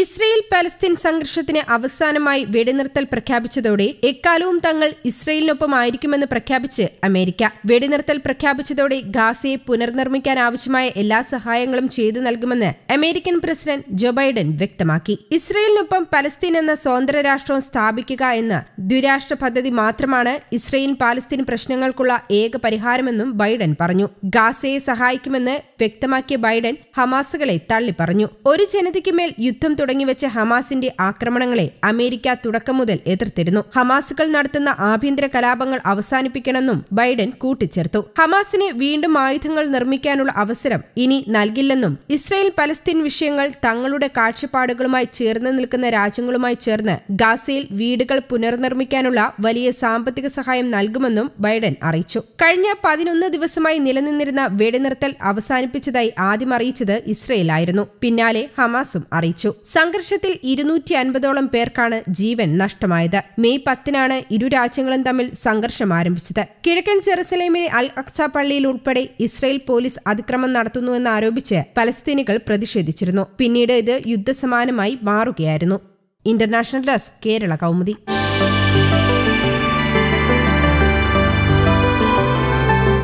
Israel Palestine സംഘർഷത്തിന് അവസാനമായി വെടിനിർത്തൽ പ്രഖ്യാപിച്ചതോടെ എക്കാലവും തങ്ങൾ ആയിരിക്കുമെന്ന് പ്രഖ്യാപിച്ച് അമേരിക്ക വെടിനിർത്തൽ പ്രഖ്യാപിച്ചതോടെ ഗാസയെ പുനർനിർമ്മിക്കാൻ ആവശ്യമായ എല്ലാ സഹായങ്ങളും ചെയ്തു നൽകുമെന്ന് അമേരിക്കൻ പ്രസിഡന്റ് ജോ ബൈഡൻ വ്യക്തമാക്കി ഇസ്രയേലിനൊപ്പം പലസ്തീൻ എന്ന സ്വതന്ത്ര രാഷ്ട്രം സ്ഥാപിക്കുക എന്ന ദ്വിരാഷ്ട്ര പദ്ധതി മാത്രമാണ് ഇസ്രയേൽ പാലസ്തീൻ പ്രശ്നങ്ങൾക്കുള്ള ഏക പരിഹാരമെന്നും ബൈഡൻ പറഞ്ഞു ഗാസയെ സഹായിക്കുമെന്ന് വ്യക്തമാക്കിയ ബൈഡൻ ഹമാസുകളെ തള്ളിപ്പറഞ്ഞു ഒരു ജനതയ്ക്ക് മേൽ യുദ്ധം തുടങ്ങിവെച്ച ഹമാസിന്റെ ആക്രമണങ്ങളെ അമേരിക്ക തുടക്കം മുതൽ എതിർത്തിരുന്നു ഹമാസുകൾ നടത്തുന്ന ആഭ്യന്തര കലാപങ്ങൾ അവസാനിപ്പിക്കണമെന്നും ബൈഡൻ കൂട്ടിച്ചേർത്തു ഹമാസിന് വീണ്ടും ആയുധങ്ങൾ നിർമ്മിക്കാനുള്ള അവസരം ഇനി നൽകില്ലെന്നും ഇസ്രയേൽ പലസ്തീൻ വിഷയങ്ങൾ തങ്ങളുടെ കാഴ്ചപ്പാടുകളുമായി ചേർന്ന് നിൽക്കുന്ന രാജ്യങ്ങളുമായി ചേർന്ന് ഗാസയിൽ വീടുകൾ പുനർനിർമ്മിക്കാനുള്ള വലിയ സാമ്പത്തിക സഹായം നൽകുമെന്നും ബൈഡൻ അറിയിച്ചു കഴിഞ്ഞ പതിനൊന്ന് ദിവസമായി നിലനിന്നിരുന്ന വെടിനിർത്തൽ അവസാനിപ്പിച്ചതായി ആദ്യം അറിയിച്ചത് ഇസ്രയേലായിരുന്നു പിന്നാലെ ഹമാസും അറിയിച്ചു സംഘർഷത്തിൽ ഇരുന്നൂറ്റി അൻപതോളം പേർക്കാണ് ജീവൻ നഷ്ടമായത് മെയ് പത്തിനാണ് ഇരു രാജ്യങ്ങളും തമ്മിൽ സംഘർഷം ആരംഭിച്ചത് കിഴക്കൻ ജെറുസലേമിലെ അൽ അക്സ പള്ളിയിൽ ഉൾപ്പെടെ ഇസ്രയേൽ പോലീസ് അതിക്രമം നടത്തുന്നുവെന്ന് ആരോപിച്ച് പലസ്തീനികൾ പ്രതിഷേധിച്ചിരുന്നു പിന്നീട് ഇത് യുദ്ധസമാനമായി മാറുകയായിരുന്നു ഇന്റർനാഷണൽ ഡെസ്ക് കേരള കൗമുദി